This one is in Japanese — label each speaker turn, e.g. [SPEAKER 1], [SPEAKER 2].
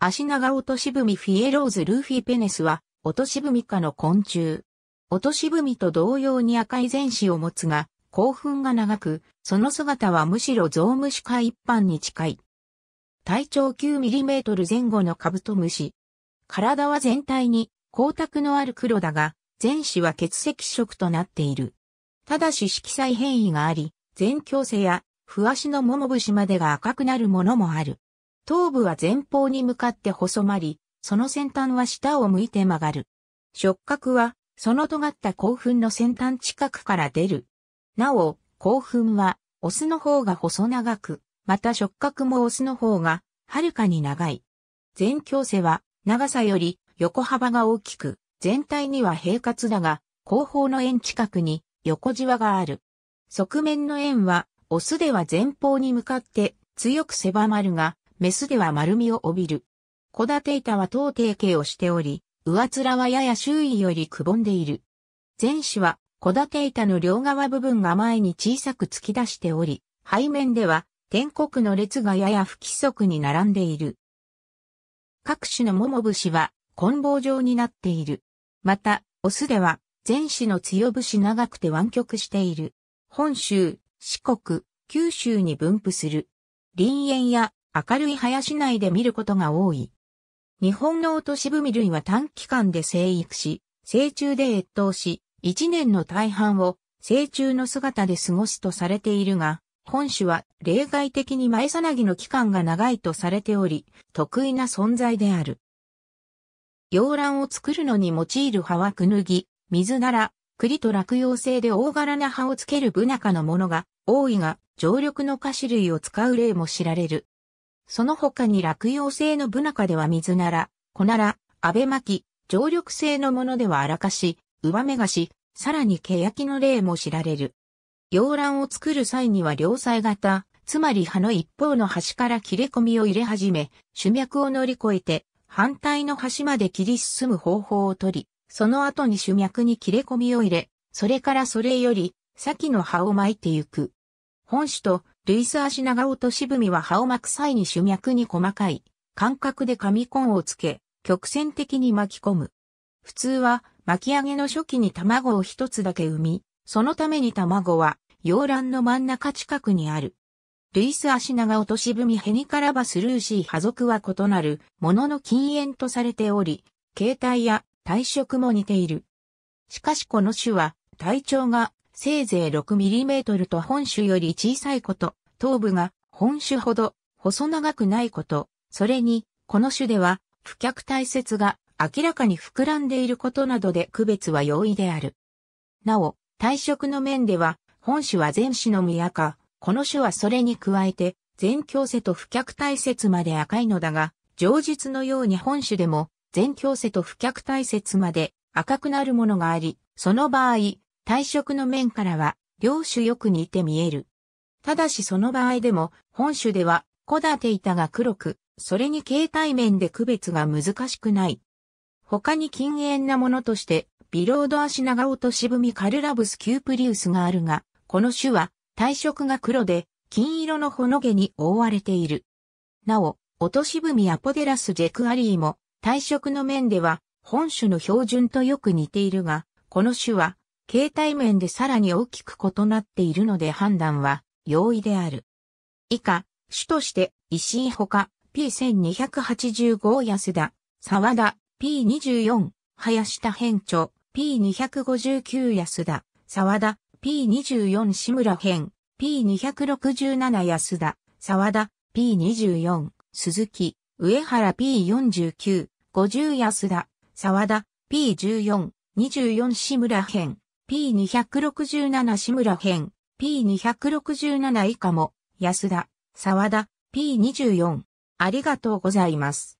[SPEAKER 1] 足長オトシブミフィエローズルーフィペネスは、オトシブミ科の昆虫。オトシブミと同様に赤い前肢を持つが、興奮が長く、その姿はむしろゾウムシ科一般に近い。体長9トル前後のカブトムシ。体は全体に光沢のある黒だが、前肢は血石色となっている。ただし色彩変異があり、全強性や、不足の桃節までが赤くなるものもある。頭部は前方に向かって細まり、その先端は下を向いて曲がる。触覚は、その尖った興奮の先端近くから出る。なお、興奮は、オスの方が細長く、また触覚もオスの方が、はるかに長い。全強背は、長さより横幅が大きく、全体には平滑だが、後方の円近くに横じわがある。側面の円は、オスでは前方に向かって強く狭まるが、メスでは丸みを帯びる。小立板は等定形をしており、上面はやや周囲よりくぼんでいる。前肢は小立板の両側部分が前に小さく突き出しており、背面では天国の列がやや不規則に並んでいる。各種の桃節は棍棒状になっている。また、オスでは前肢の強節長くて湾曲している。本州、四国、九州に分布する。林園や明るい林内で見ることが多い。日本のオトシブミ類は短期間で生育し、成虫で越冬し、一年の大半を成虫の姿で過ごすとされているが、本種は例外的に前さなぎの期間が長いとされており、得意な存在である。洋卵を作るのに用いる葉はくぬぎ、水なら、栗と落葉性で大柄な葉をつけるブナ科のものが多いが、常緑の菓子類を使う例も知られる。その他に落葉性のブナ科では水なら、コナラ、アベマキ、常緑性のものでは荒かし、上目菓子、さらにケヤキの例も知られる。洋蘭を作る際には両菜型、つまり葉の一方の端から切れ込みを入れ始め、主脈を乗り越えて、反対の端まで切り進む方法をとり、その後に主脈に切れ込みを入れ、それからそれより先の葉を巻いてゆく。本種とルイス・アシナガオシブみは葉を巻く際に主脈に細かい感覚で紙コンをつけ、曲線的に巻き込む。普通は巻き上げの初期に卵を一つだけ産み、そのために卵は洋卵の真ん中近くにある。ルイス・アシナガオシブみヘニカラバスルーシー派族は異なるものの禁煙とされており、形態や体色も似ている。しかしこの種は体長がせいぜい 6mm と本種より小さいこと、頭部が本種ほど細長くないこと、それに、この種では、不脚体節が明らかに膨らんでいることなどで区別は容易である。なお、体色の面では、本種は全種のみ赤、この種はそれに加えて、全強瀬と不脚体節まで赤いのだが、上述のように本種でも、全強瀬と不脚体節まで赤くなるものがあり、その場合、体色の面からは、両種よく似て見える。ただしその場合でも、本種では、小立て板が黒く、それに形態面で区別が難しくない。他に禁煙なものとして、ビロードアシナガオトシブミカルラブスキュープリウスがあるが、この種は体色が黒で金色のほの毛に覆われている。なお、オトシブミアポデラスジェクアリーも体色の面では本種の標準とよく似ているが、この種は形態面でさらに大きく異なっているので判断は容易である。以下、主として石井ほか P1285 安田、沢田 P24、林田編長 P259 安田、沢田 P24 志村編 P267 安田、沢田 P24、鈴木、上原 P49、50安田、沢田 P14、24志村編 P267 志村編、P267 以下も、安田、沢田、P24。ありがとうございます。